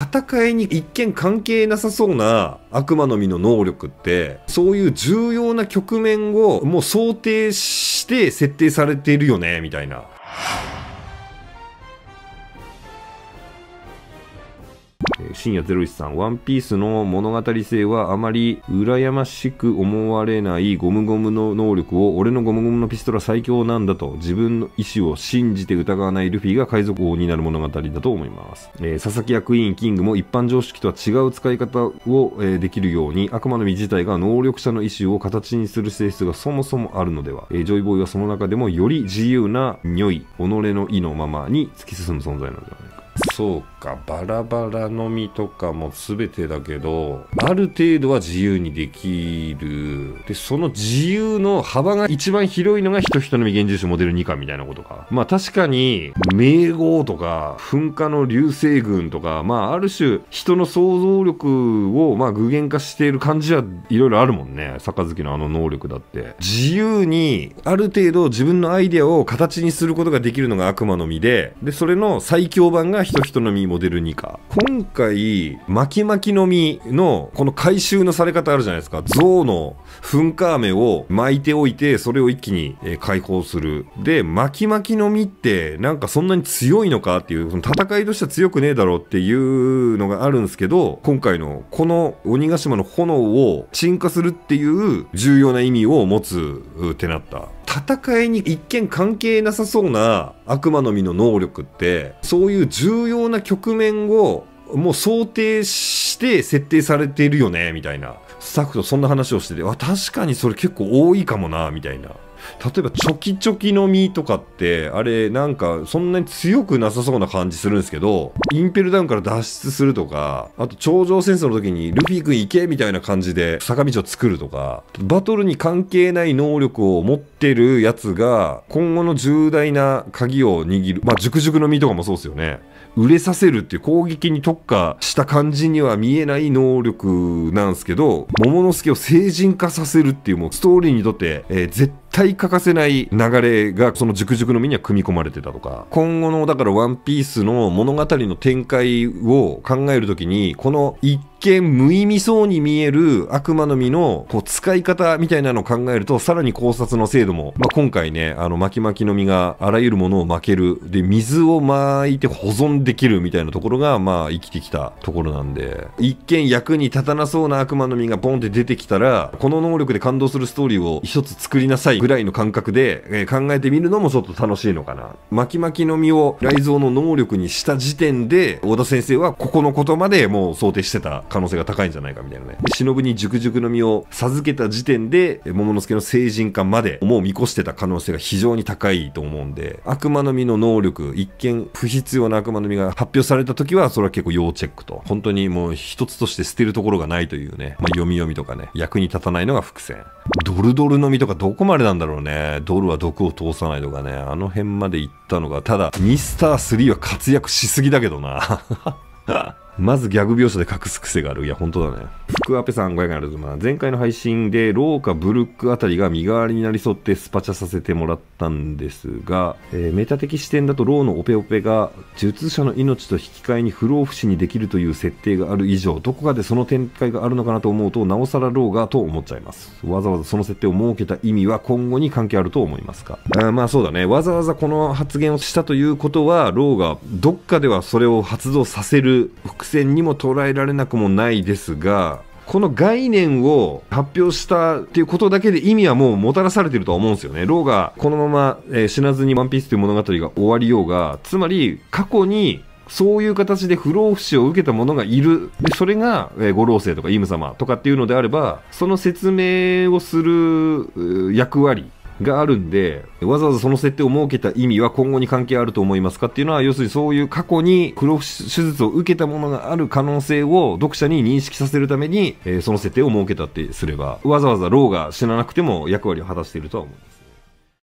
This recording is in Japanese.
戦いに一見関係なさそうな悪魔の実の能力ってそういう重要な局面をもう想定して設定されているよねみたいな深夜01さん、ワンピースの物語性はあまり羨ましく思われないゴムゴムの能力を、俺のゴムゴムのピストルは最強なんだと、自分の意思を信じて疑わないルフィが海賊王になる物語だと思います。えー、佐々木役員キングも一般常識とは違う使い方を、えー、できるように、悪魔の実自体が能力者の意思を形にする性質がそもそもあるのでは、えー、ジョイボーイはその中でもより自由な匂い、己の意のままに突き進む存在なのではないか。そうかバラバラのみとかも全てだけどある程度は自由にできるでその自由の幅が一番広いのが人人の未現実モデル2巻みたいなことかまあ確かに名号とか噴火の流星群とかまあある種人の想像力をまあ具現化している感じはいろいろあるもんね杯のあの能力だって自由にある程度自分のアイデアを形にすることができるのが悪魔の実ででそれの最強版が人人の実モデル2か今回巻き巻きの実のこの回収のされ方あるじゃないですか象の噴火飴を巻いておいてそれを一気に解放するで巻き巻きの実ってなんかそんなに強いのかっていうその戦いとしては強くねえだろうっていうのがあるんですけど今回のこの鬼ヶ島の炎を進化するっていう重要な意味を持つ手なった戦いに一見関係なさそうな悪魔の実の能力ってそういう重要な局面をもう想定して設定されているよねみたいなスタッフとそんな話をしてて確かにそれ結構多いかもなみたいな例えばチョキチョキの実とかってあれなんかそんなに強くなさそうな感じするんですけどインペルダウンから脱出するとかあと頂上戦争の時にルフィ君行けみたいな感じで坂道を作るとかバトルに関係ない能力を持ってってるやつが今後の重大な鍵を握るまあ熟々の実とかもそうですよね売れさせるっていう攻撃に特化した感じには見えない能力なんですけど桃之助を成人化させるっていうもうストーリーにとって、えー、絶対欠かせない流れがその熟々の実には組み込まれてたとか今後のだから「ワンピースの物語の展開を考えるときにこの一見無意味そうに見える悪魔の実のこう使い方みたいなのを考えると、さらに考察の精度も、まあ、今回ね、あの、巻き巻きの実があらゆるものを巻ける。で、水を巻いて保存できるみたいなところが、まあ、生きてきたところなんで、一見役に立たなそうな悪魔の実がボンって出てきたら、この能力で感動するストーリーを一つ作りなさいぐらいの感覚で、えー、考えてみるのもちょっと楽しいのかな。巻き巻きの実を雷蔵の能力にした時点で、小田先生はここのことまでもう想定してた可能性が高いんじゃないかみたいなね。忍に熟々の実を授けた時点で、桃之助の成人化までもう見越してた可能性が非常に高いと思うんで、悪魔の実の能力、一見不必要な悪魔の実が発表された時は、それは結構要チェックと。本当にもう一つとして捨てるところがないというね、まあ、読み読みとかね、役に立たないのが伏線。ドルドルの実とかどこまでなんだろうね。ドルは毒を通さないとかね、あの辺まで行ったのが、ただ、ミスター3は活躍しすぎだけどな。まずギャグ描写で隠す癖がある。いや、本当だね。福アペさんご0あがま前回の配信で、ーカ・ブルックあたりが身代わりになり添ってスパチャさせてもらったんですが、えー、メタ的視点だと、ローのオペオペが、術者の命と引き換えに不老不死にできるという設定がある以上、どこかでその展開があるのかなと思うと、なおさらローがと思っちゃいます。わざわざその設定を設けた意味は今後に関係あると思いますかあまあそうだね。わざわざこの発言をしたということは、ローがどっかではそれを発動させる戦にも捉えられなくもないですが、この概念を発表したっていうことだけで意味はもうもたらされてるとは思うんですよね。ローがこのまま、えー、死なずにワンピースという物語が終わりようが、つまり過去にそういう形で不老不死を受けた者がいる。で、それが、えー、ご老星とかイム様とかっていうのであれば、その説明をする役割があるんで、わざわざその設定を設けた意味は今後に関係あると思いますかっていうのは、要するにそういう過去に黒手術を受けたものがある可能性を読者に認識させるために、えー、その設定を設けたってすれば、わざわざ老が死ななくても役割を果たしているとは思います。